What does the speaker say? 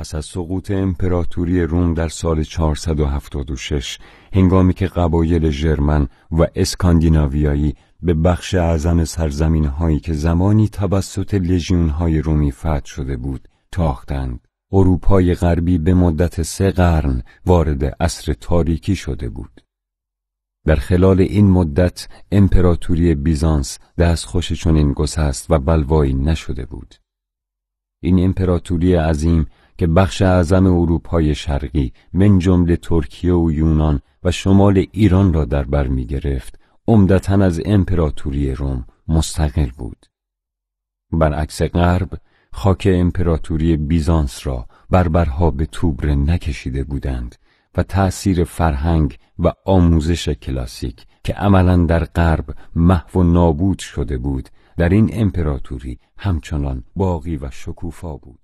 پس از سقوط امپراتوری روم در سال 476 هنگامی که قبایل ژرمن و اسکاندیناویایی به بخش اعظم سرزمین هایی که زمانی توسط لژیون های رومی فتح شده بود تاختند اروپای غربی به مدت سه قرن وارد عصر تاریکی شده بود در خلال این مدت امپراتوری بیزانس دستخوش چنین است و بلوایی نشده بود این امپراتوری عظیم که بخش اعظم اروپای شرقی من جمله ترکیه و یونان و شمال ایران را در بر می گرفت عمدتا از امپراتوری روم مستقل بود برعکس غرب خاک امپراتوری بیزانس را بربرها به توبره نکشیده بودند و تأثیر فرهنگ و آموزش کلاسیک که عملا در غرب محو و نابود شده بود در این امپراتوری همچنان باقی و شکوفا بود